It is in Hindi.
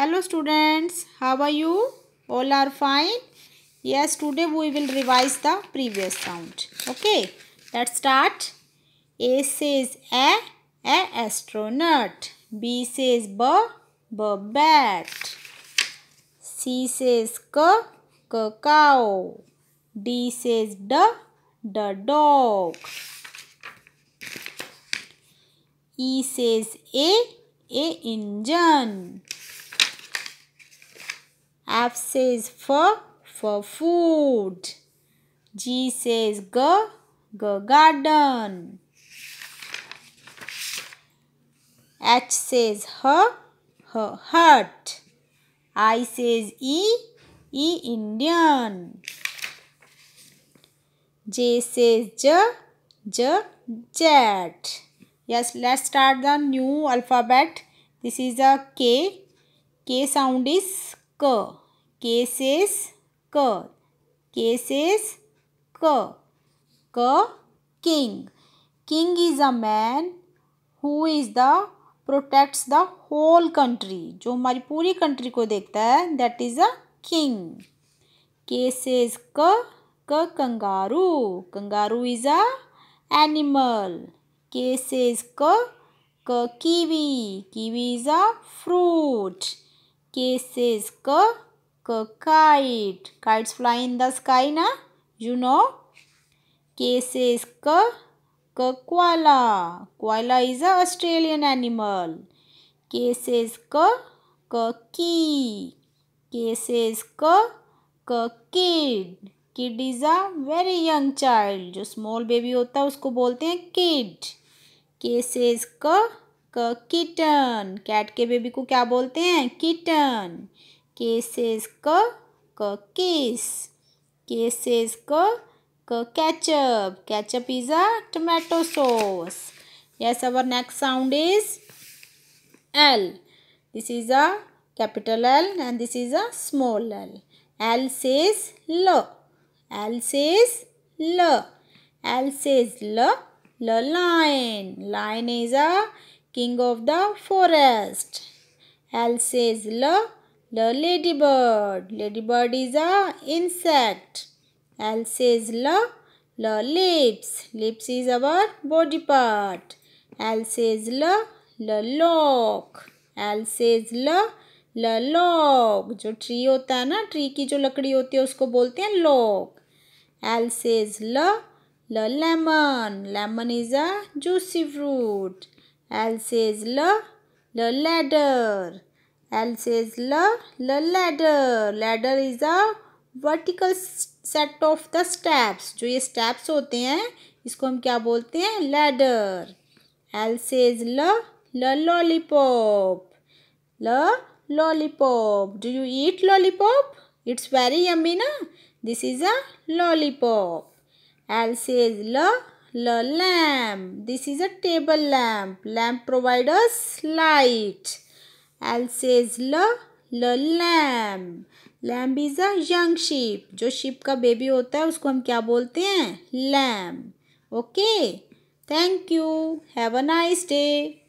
Hello students, how are you? All are fine? Yes, today we will revise the previous count. Okay, let's start. A says a, a astronaut. B says b, b bat. C says k, k cow. D says d, d dog. E says a, a engine. F says for, for food. G says go, go garden. H says her, her heart. I says E, E Indian. J says J, J, jet. Yes, let's start the new alphabet. This is a K. K sound is K. K says क केसेस क क king king is a man who is the protects the whole country जो हमारी पूरी कंट्री को देखता है that is a king K says क क kangaroo kangaroo is a animal K says क क kiwi kiwi is a fruit K says क kite kites fly in the sky na you know k says k k koala koala is a australian animal k says k k key k says k k kid kid is a very young child जो स्मॉल बेबी होता है उसको बोलते हैं किड के सेज क क किटन कैट के बेबी को क्या बोलते हैं kitten cases ka ka case cases ka ka ketchup ketchup is a tomato sauce yes our next sound is l this is a capital l and this is a small l l says l l says l l says l l lion lion is a king of the forest l says l The ladybird. Ladybird is a insect. L says la. La lips. Lips is our body part. L says la. La lock. L says la. La log. jo tree hota hai na tree ki jo lakdi hoti hai usko bolte hain log. L says la. La lemon. Lemon is a juicy fruit. L says la. La ladder. L says la, la ladder. Ladder is a vertical set of the steps. जो ये steps होते हैं इसको हम क्या बोलते हैं ladder. L says la, la lollipop. La lollipop. Do you eat lollipop? It's very yummy na. This is a lollipop. L says la, la lamp. This is a table lamp. Lamp provides light. L says ल la lamb is a young sheep जो शिप का बेबी होता है उसको हम क्या बोलते हैं lamb okay thank you have a nice day